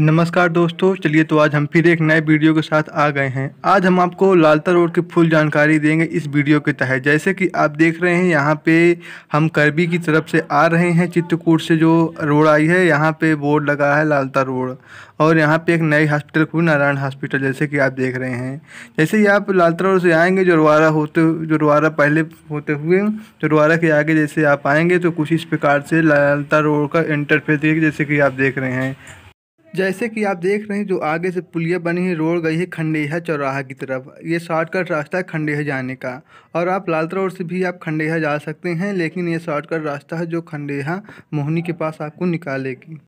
नमस्कार दोस्तों चलिए तो आज हम फिर एक नए वीडियो के साथ आ गए हैं आज हम आपको लालता रोड की फुल जानकारी देंगे इस वीडियो के तहत जैसे कि आप देख रहे हैं यहाँ पे हम करबी की तरफ से आ रहे हैं चित्रकूट से जो रोड आई है यहाँ पे बोर्ड लगा है लालता रोड और यहाँ पे एक नए हॉस्पिटल खुल नारायण हॉस्पिटल जैसे कि आप देख रहे हैं जैसे ही आप लालता रोड से आएँगे जोरवारा होते जोरवारा पहले होते हुए जोरवारा के आगे जैसे आप आएँगे तो कुछ इस प्रकार से लालता रोड का इंटरफेस जैसे कि आप देख रहे हैं जैसे कि आप देख रहे हैं जो आगे से पुलिया बनी है रोड गई है खंडेहा चौराहा की तरफ ये शॉर्टकट रास्ता है खंडेहा जाने का और आप लाल रोड से भी आप खंडेहा जा सकते हैं लेकिन ये शॉर्टकट रास्ता है जो खंडेहा मोहनी के पास आपको निकालेगी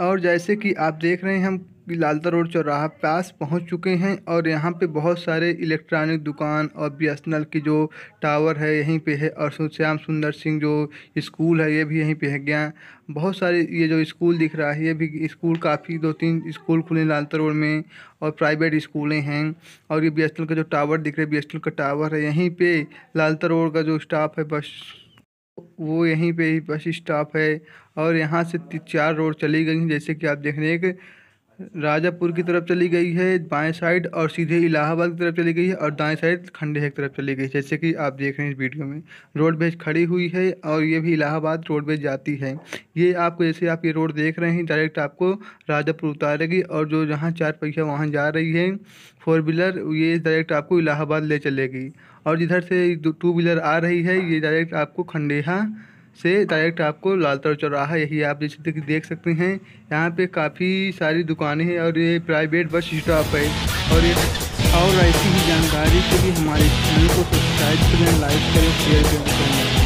और जैसे कि आप देख रहे हैं हम लालता रोड चौराहा पास पहुंच चुके हैं और यहाँ पे बहुत सारे इलेक्ट्रॉनिक दुकान और बी की जो टावर है यहीं पे है और श्याम सुंदर सिंह जो स्कूल है ये भी यहीं पे है गया बहुत सारे ये जो स्कूल दिख रहा है ये भी स्कूल काफ़ी दो तीन स्कूल खुले लालता रोड में और प्राइवेट स्कूलें हैं और ये बी का जो टावर दिख रहा है बी का टावर है यहीं पर लालता रोड का जो स्टाफ है बस वो यहीं पर ही बस स्टाफ है और यहाँ से चार रोड चली गई जैसे कि आप देख रहे हैं कि राजापुर की तरफ चली गई है बाएं साइड और सीधे इलाहाबाद की तरफ चली गई है और दाएं साइड खंडेह की तरफ चली गई है जैसे कि आप देख रहे हैं इस वीडियो में रोडवेज खड़ी हुई है और ये भी इलाहाबाद रोडवेज जाती है ये आपको जैसे आप ये रोड देख रहे हैं डायरेक्ट आपको राजापुर उतारेगी और जो जहाँ चार पहिया वहाँ जा रही है फोर व्हीलर ये डायरेक्ट आपको इलाहाबाद ले चलेगी और जिधर से टू व्हीलर आ रही है ये डायरेक्ट आपको खंडेहा से डायरेक्ट आपको लाल लालतौर चौराहा यही आप जैसे देख, देख सकते हैं यहाँ पे काफ़ी सारी दुकानें हैं और ये प्राइवेट बस स्टॉप है और ये और ऐसी ही जानकारी के लिए हमारे चैनल को सब्सक्राइब करें लाइक करें शेयर करें